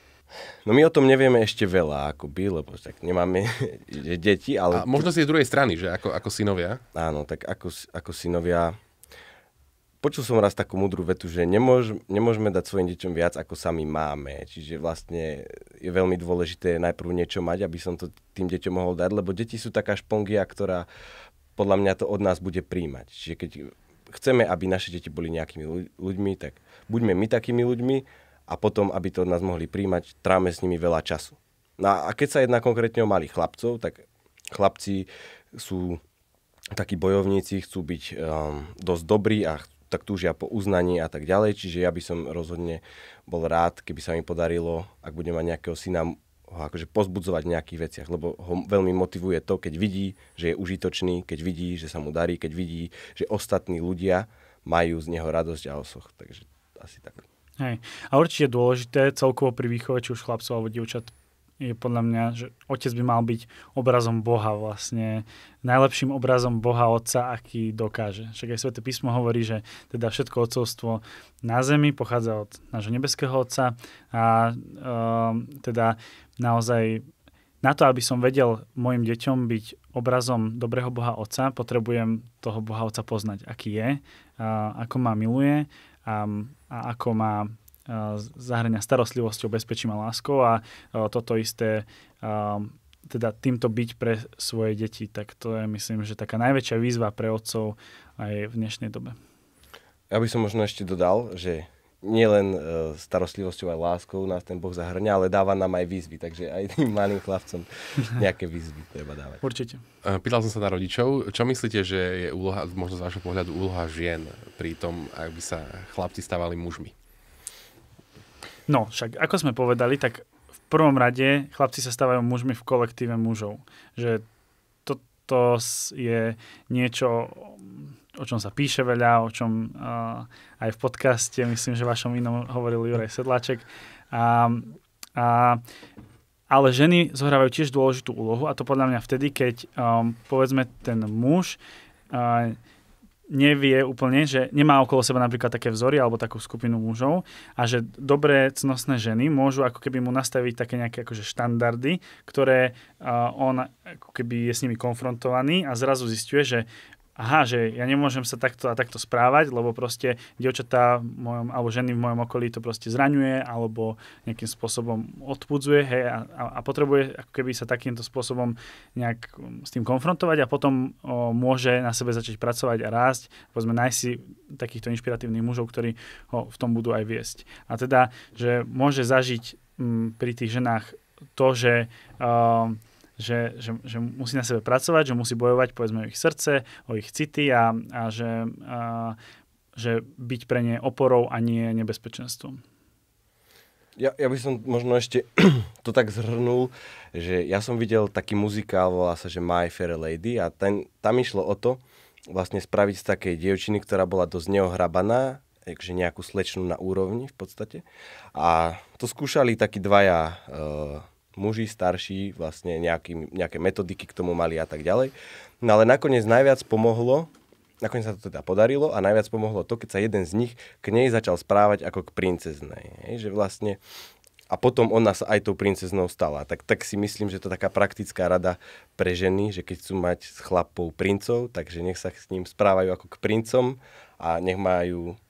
No my o tom nevieme ešte veľa, by, lebo tak nemáme deti, ale... A možno si z druhej strany, že ako, ako synovia? Áno, tak ako, ako synovia... Počul som raz takú múdru vetu, že nemôž, nemôžeme dať svojim deťom viac, ako sami máme. Čiže vlastne je veľmi dôležité najprv niečo mať, aby som to tým deťom mohol dať, lebo deti sú taká špongia, ktorá podľa mňa to od nás bude príjmať. Čiže keď chceme, aby naše deti boli nejakými ľuďmi, tak buďme my takými ľuďmi a potom, aby to od nás mohli príjmať, tráme s nimi veľa času. No a keď sa jedná konkrétne o malých chlapcov, tak chlapci sú takí bojovníci, chcú byť um, dosť dobrí a tak túžia po uznaní a tak ďalej. Čiže ja by som rozhodne bol rád, keby sa mi podarilo, ak budem mať nejakého syna, ho akože pozbudzovať v nejakých veciach, lebo ho veľmi motivuje to, keď vidí, že je užitočný, keď vidí, že sa mu darí, keď vidí, že ostatní ľudia majú z neho radosť a osoch. Takže asi tak. Hej. A určite je dôležité celkovo pri výchove či už chlapcov alebo dievčat je podľa mňa, že otec by mal byť obrazom Boha vlastne, najlepším obrazom Boha Otca, aký dokáže. Však aj Svete písmo hovorí, že teda všetko otcovstvo na zemi pochádza od nášho nebeského Otca a e, teda naozaj na to, aby som vedel mojim deťom byť obrazom dobrého Boha Otca, potrebujem toho Boha Otca poznať, aký je, a ako ma miluje a, a ako má e, zahrania starostlivosťou, bezpečím a láskou a e, toto isté e, teda týmto byť pre svoje deti, tak to je myslím, že taká najväčšia výzva pre otcov aj v dnešnej dobe. Ja by som možno ešte dodal, že nielen e, starostlivosťou a láskou nás ten Boh zahrňa, ale dáva nám aj výzvy, takže aj tým malým chlapcom nejaké výzvy treba dávať. Určite. E, pýtal som sa na rodičov, čo myslíte, že je úloha, možno z vášho pohľadu, úloha žien pri tom, ak by sa chlapci stávali mužmi? No, však ako sme povedali, tak v prvom rade chlapci sa stávajú mužmi v kolektíve mužov. Že toto je niečo, o čom sa píše veľa, o čom uh, aj v podcaste, myslím, že vašom inom hovoril Juraj Sedláček. A, a, ale ženy zohrávajú tiež dôležitú úlohu a to podľa mňa vtedy, keď um, povedzme ten muž uh, nevie úplne, že nemá okolo seba napríklad také vzory alebo takú skupinu mužov a že dobré cnostné ženy môžu ako keby mu nastaviť také nejaké akože štandardy, ktoré uh, on ako keby je s nimi konfrontovaný a zrazu zistuje, že aha, že ja nemôžem sa takto a takto správať, lebo proste dievčatá alebo ženy v mojom okolí to proste zraňuje alebo nejakým spôsobom odpudzuje hej, a, a, a potrebuje ako keby sa takýmto spôsobom nejak um, s tým konfrontovať a potom o, môže na sebe začať pracovať a rásť, povedzme nájsť si takýchto inšpiratívnych mužov, ktorí ho v tom budú aj viesť. A teda, že môže zažiť m, mm, pri tých ženách to, že uh, že, že, že musí na sebe pracovať, že musí bojovať povedzme o ich srdce, o ich city a, a, že, a že byť pre ne oporou a nie nebezpečenstvom. Ja, ja by som možno ešte to tak zhrnul, že ja som videl taký muzikál, volá sa, že My Fair Lady a ten, tam išlo o to vlastne spraviť z takej dievčiny, ktorá bola dosť neohrabaná, takže nejakú slečnú na úrovni v podstate. A to skúšali takí dvaja eh, muži starší vlastne nejaký, nejaké metodiky k tomu mali a tak ďalej. No ale nakoniec najviac pomohlo, nakoniec sa to teda podarilo a najviac pomohlo to, keď sa jeden z nich k nej začal správať ako k princeznej. Hej, že vlastne a potom ona sa aj tou princeznou stala. Tak, tak si myslím, že to je taká praktická rada pre ženy, že keď chcú mať s chlapou princov, takže nech sa s ním správajú ako k princom a nech majú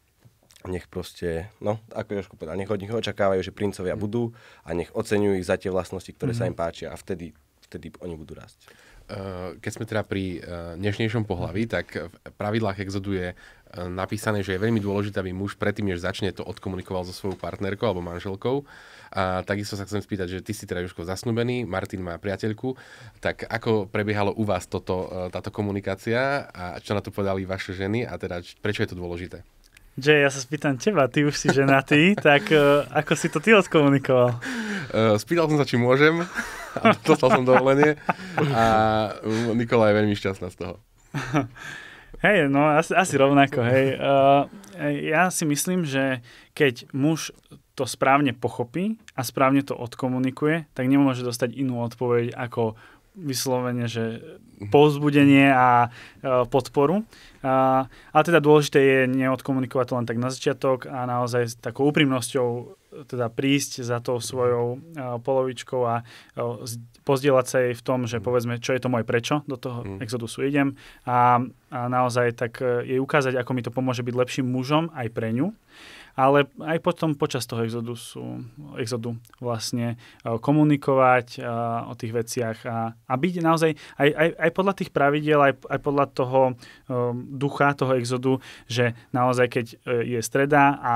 nech proste, no, ako Jožko povedal, nech od nich očakávajú, že princovia mm. budú a nech oceňujú ich za tie vlastnosti, ktoré mm. sa mm-hmm. im páčia a vtedy, vtedy oni budú rásť. Eh, keď sme teda pri dnešnejšom eh, pohlaví, mm. tak v pravidlách exodu je eh, napísané, že je veľmi dôležité, aby muž predtým, než začne, to odkomunikoval so svojou partnerkou alebo manželkou. A takisto sa chcem spýtať, že ty si teda Jožko zasnubený, Martin má priateľku, tak ako prebiehalo u vás toto, táto komunikácia a čo na to povedali vaše ženy a teda prečo je to dôležité? Že, ja sa spýtam teba, ty už si ženatý, tak uh, ako si to ty odkomunikoval? Uh, spýtal som sa, či môžem a dostal som dovolenie a e, Nikola je veľmi šťastná z toho. Hej, no asi, asi rovnako, hej. Uh, ja si myslím, že keď muž to správne pochopí a správne to odkomunikuje, tak nemôže dostať inú odpoveď ako vyslovene, že mhm. povzbudenie a e, podporu. A, a teda dôležité je neodkomunikovať to len tak na začiatok a naozaj s takou úprimnosťou e, teda prísť za tou mhm. svojou uh, polovičkou a uh, pozdieľať sa jej v tom, že mhm. povedzme, čo je to moje prečo, do toho mm. exodusu idem a, a naozaj tak uh, jej ukázať, ako mi to pomôže byť lepším mužom aj pre ňu. Uh, ale aj potom počas toho exodu, sú, exodu vlastne e, komunikovať e, o tých veciach a, a byť naozaj aj, aj, aj podľa tých pravidiel, aj, aj podľa toho e, ducha, toho exodu, že naozaj keď je streda a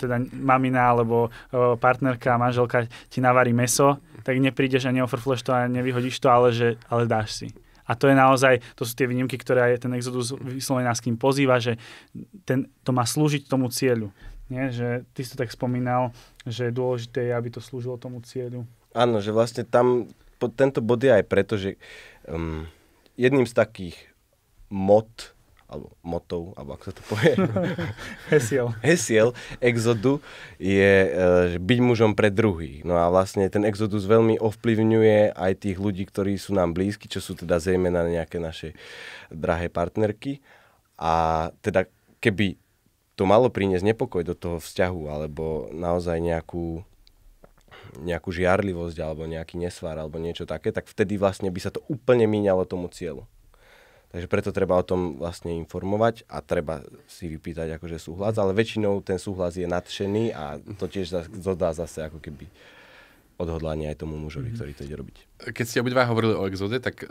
teda mamina alebo partnerka, manželka ti navarí meso, tak neprídeš a neofrfleš to a nevyhodíš to, ale, že, ale dáš si. A to je naozaj, to sú tie výnimky, ktoré aj ten exodus vyslovene nás kým pozýva, že ten, to má slúžiť tomu cieľu. Nie? Že ty si to tak spomínal, že je dôležité, aby to slúžilo tomu cieľu. Áno, že vlastne tam po, tento bod je aj preto, že um, jedným z takých mod, alebo motov, alebo ako sa to povie? hesiel. Hesiel exodu je e, byť mužom pre druhých. No a vlastne ten exodus veľmi ovplyvňuje aj tých ľudí, ktorí sú nám blízki, čo sú teda zejména nejaké naše drahé partnerky. A teda keby to malo priniesť nepokoj do toho vzťahu, alebo naozaj nejakú, nejakú žiarlivosť, alebo nejaký nesvár, alebo niečo také, tak vtedy vlastne by sa to úplne míňalo tomu cieľu. Takže preto treba o tom vlastne informovať a treba si vypýtať akože súhlas, ale väčšinou ten súhlas je nadšený a to tiež dodá zase ako keby odhodlanie aj tomu mužovi, mm-hmm. ktorý to ide robiť. Keď ste obidva hovorili o exode, tak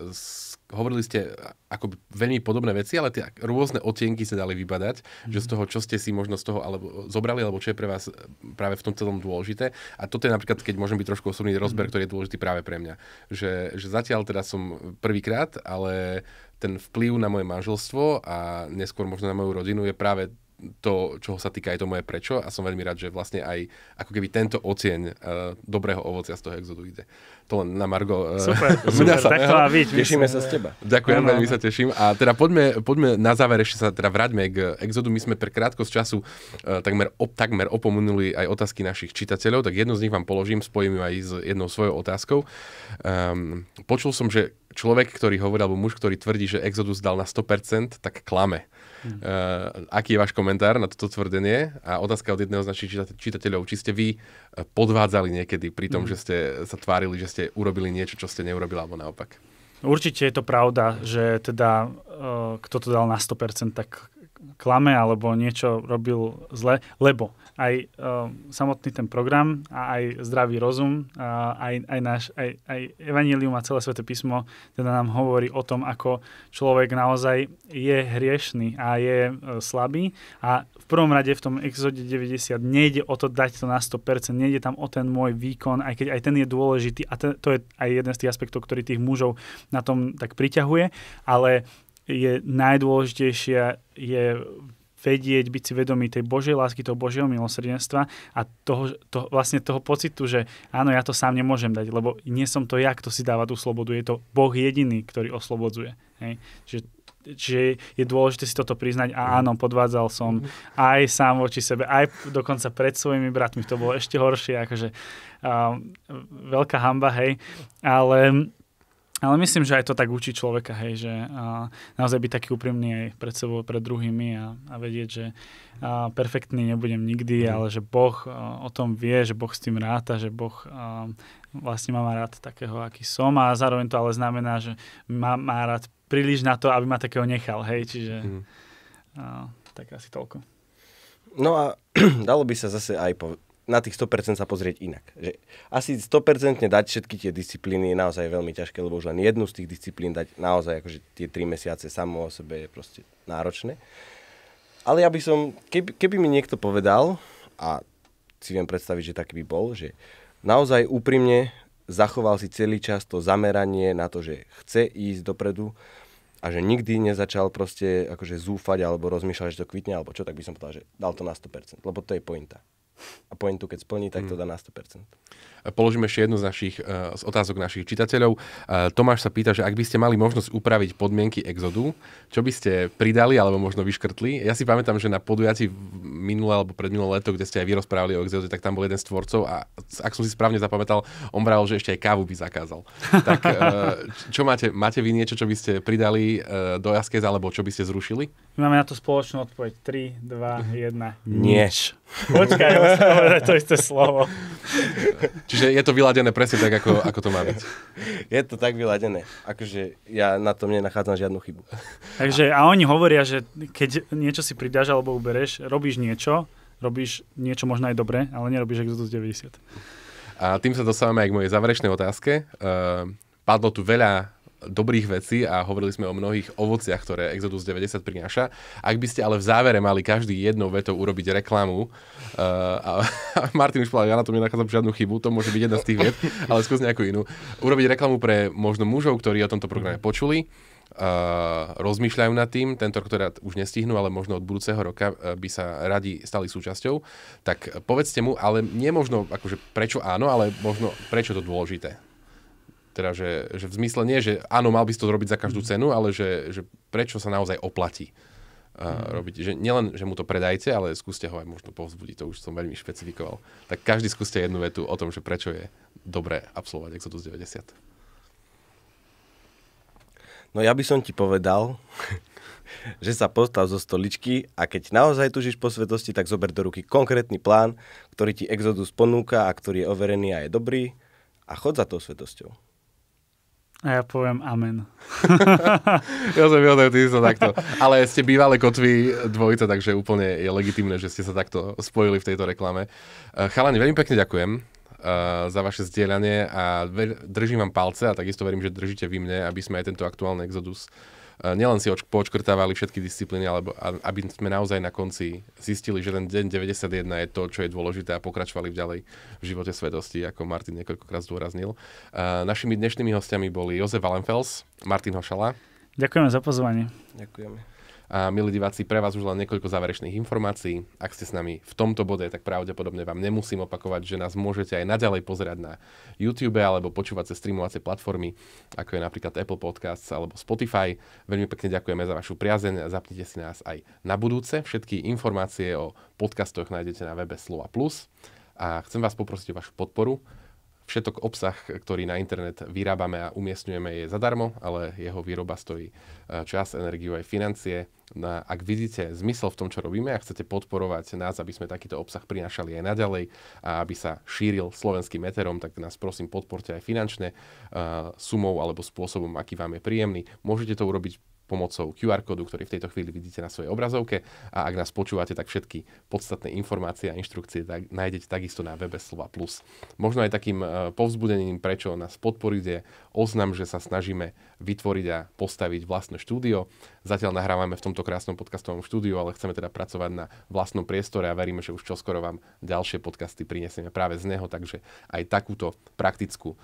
hovorili ste ako veľmi podobné veci, ale tie rôzne otienky sa dali vybadať, mm-hmm. že z mhm. toho, čo ste si možno z toho alebo zobrali, alebo čo je pre vás e, práve v tom celom dôležité. A toto je napríklad, keď môžem byť trošku osobný rozber, mm-hmm. ktorý je dôležitý práve pre mňa. Že, že zatiaľ teda som prvýkrát, ale ten vplyv na moje manželstvo a neskôr možno na moju rodinu je práve to, čoho sa týka aj to moje prečo a som veľmi rád, že vlastne aj ako keby tento ocieň uh, dobrého ovocia z toho exodu ide. To len na Margo. Uh, super, super tak to má byť. Tešíme sa z teba. Ďakujem, veľmi sa teším. A teda poďme, poďme na záver ešte sa teda vráťme k exodu. My sme pre krátkosť času uh, takmer, op, takmer opomenuli aj otázky našich čitateľov, tak jednu z nich vám položím, spojím ju aj s jednou svojou otázkou. Um, počul som, že človek, ktorý hovorí, alebo muž, ktorý tvrdí, že Exodus dal na 100%, tak klame. Uh, aký je váš komentár na toto tvrdenie? A otázka od jedného z našich čitateľov. Či ste vy eh, podvádzali niekedy pri tom, mm. že ste sa tvárili, že ste urobili niečo, čo ste neurobili, alebo naopak? Určite je to pravda, že teda uh, kto to dal na 100%, tak klame alebo niečo robil zle, lebo aj uh, samotný ten program a aj zdravý rozum, a aj, aj, náš, aj, aj Evangelium a celé Sveté písmo teda nám hovorí o tom, ako človek naozaj je hriešný a je uh, slabý a v prvom rade v tom exode 90 nejde o to dať to na 100%, nejde tam o ten môj výkon, aj keď aj ten je dôležitý a ten, to je aj jeden z tých aspektov, ktorý tých mužov na tom tak priťahuje, ale je najdôležitejšia je vedieť, byť si vedomý tej Božej lásky, toho Božieho milosrdenstva a toho, to, vlastne toho pocitu, že áno, ja to sám nemôžem dať, lebo nie som to ja, kto si dáva tú slobodu, je to Boh jediný, ktorý oslobodzuje. Hej? Čiže Čiže je dôležité si toto priznať a mhm. áno, podvádzal som mhm. aj sám voči sebe, aj dokonca pred svojimi bratmi, to bolo ešte horšie, akože um, veľká hamba, hej, ale ale myslím, že aj to tak učí človeka, hej, že a, naozaj byť taký úprimný aj pred sebou, pred druhými a, a vedieť, že a, perfektný nebudem nikdy, mm. ale že Boh a, o tom vie, že Boh s tým ráta, že Boh a, vlastne má rád takého, aký som a zároveň to ale znamená, že má, má rád príliš na to, aby ma takého nechal, hej, čiže mm. a, tak asi toľko. No a dalo by sa zase aj po, na tých 100% sa pozrieť inak. Že asi 100% dať všetky tie disciplíny je naozaj veľmi ťažké, lebo už len jednu z tých disciplín dať naozaj akože tie 3 mesiace samo o sebe je proste náročné. Ale ja by som, keby, keby mi niekto povedal, a si viem predstaviť, že taký by bol, že naozaj úprimne zachoval si celý čas to zameranie na to, že chce ísť dopredu a že nikdy nezačal proste akože zúfať alebo rozmýšľať, že to kvitne alebo čo, tak by som povedal, že dal to na 100%, lebo to je pointa a pointu, keď splní, tak to hmm. dá na 100%. E, Položíme ešte jednu z našich e, z otázok našich čitateľov. E, Tomáš sa pýta, že ak by ste mali možnosť upraviť podmienky exodu, čo by ste pridali alebo možno vyškrtli? Ja si pamätám, že na podujati minulé alebo predminulé leto, kde ste aj vy o exode, tak tam bol jeden z tvorcov a ak som si správne zapamätal, on bral, že ešte aj kávu by zakázal. tak čo máte? Máte vy niečo, čo by ste pridali do jaskez alebo čo by ste zrušili? Máme na to spoločnú odpoveď. 3, 2, 1. Nie. Počkaj, musím povedať to isté slovo. Čiže je to vyladené presne tak, ako, ako to má byť. Je to tak vyladené. Akože ja na tom nenachádzam žiadnu chybu. Takže a oni hovoria, že keď niečo si pridáš alebo ubereš, robíš niečo, robíš niečo možno aj dobre, ale nerobíš Exodus 90. A tým sa dostávame aj k mojej záverečnej otázke. Uh, padlo tu veľa dobrých vecí a hovorili sme o mnohých ovociach, ktoré Exodus 90 prináša. Ak by ste ale v závere mali každý jednou vetou urobiť reklamu, uh, a, a Martin už povedal, ja na tom nenachádzam žiadnu chybu, to môže byť jedna z tých vied, ale skús nejakú inú. Urobiť reklamu pre možno mužov, ktorí o tomto programe počuli, Uh, rozmýšľajú nad tým, tento rok už nestihnú, ale možno od budúceho roka eh, by sa radi stali súčasťou, tak povedzte mu, ale nemožno, akože prečo áno, ale možno prečo to dôležité. Teda, že, že v zmysle nie, že áno, mal by si to robiť za každú mhm. cenu, ale že, že prečo sa naozaj oplatí uh, mhm. robiť. Že nielen, že mu to predajte, ale skúste ho aj možno povzbudiť. To už som veľmi špecifikoval. Tak každý skúste jednu vetu o tom, že prečo je dobré absolvovať Exodus 90. No ja by som ti povedal, že sa postav zo stoličky a keď naozaj tužíš po svetosti, tak zober do ruky konkrétny plán, ktorý ti Exodus ponúka a ktorý je overený a je dobrý a chod za tou svetosťou. A ja poviem amen. ja som Jozef, ty sa takto. Ale ste bývalé kotvy dvojice, takže úplne je legitimné, že ste sa takto spojili v tejto reklame. Eh, chalani, veľmi pekne ďakujem eh, za vaše zdieľanie a držím vám palce a takisto verím, že držíte vy mne, aby sme aj tento aktuálny exodus nielen si oč- všetky disciplíny, alebo aby sme naozaj na konci zistili, že ten deň 91 je to, čo je dôležité a pokračovali v ďalej v živote svetosti, ako Martin niekoľkokrát zdôraznil. Našimi dnešnými hostiami boli Jozef Valenfels, Martin Hošala. Ďakujeme za pozvanie. Ďakujeme. A milí diváci, pre vás už len niekoľko záverečných informácií. Ak ste s nami v tomto bode, tak pravdepodobne vám nemusím opakovať, že nás môžete aj naďalej pozerať na YouTube alebo počúvať cez streamovacie platformy, ako je napríklad Apple Podcasts alebo Spotify. Veľmi pekne ďakujeme za vašu priazeň a zapnite si nás aj na budúce. Všetky informácie o podcastoch nájdete na webe Slova Plus. A chcem vás poprosiť o vašu podporu Všetok obsah, ktorý na internet vyrábame a umiestňujeme je zadarmo, ale jeho výroba stojí e, čas, energiu aj financie. No, ak vidíte zmysel v tom, čo robíme a chcete podporovať nás, aby sme takýto obsah prinašali aj naďalej a aby sa šíril slovenským meterom, tak nás prosím podporte aj finančne uh, sumou alebo spôsobom, aký vám je príjemný. Môžete to urobiť pomocou QR kódu, ktorý v tejto chvíli vidíte na svojej obrazovke a ak nás počúvate, tak všetky podstatné informácie a inštrukcie tak, nájdete takisto na webe Slova Plus. Možno aj takým e, povzbudením, prečo nás podporiť je oznam, že sa snažíme vytvoriť a postaviť vlastné štúdio. Zatiaľ nahrávame v tomto krásnom podcastovom štúdiu, ale chceme teda pracovať na vlastnom priestore a veríme, že už čoskoro vám ďalšie podcasty prinesieme práve z neho, takže aj takúto praktickú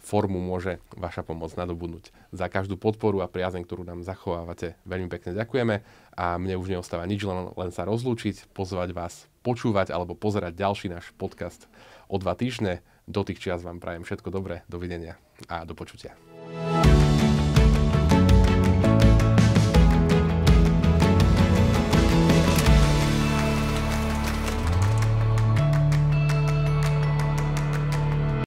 formu môže vaša pomoc nadobudnúť. Za každú podporu a priazeň, ktorú nám zachovávate, veľmi pekne ďakujeme a mne už neostáva nič, len, len sa rozlúčiť, pozvať vás počúvať alebo pozerať ďalší náš podcast o dva týždne. Do tých čias vám prajem všetko dobré, dovidenia a do počutia.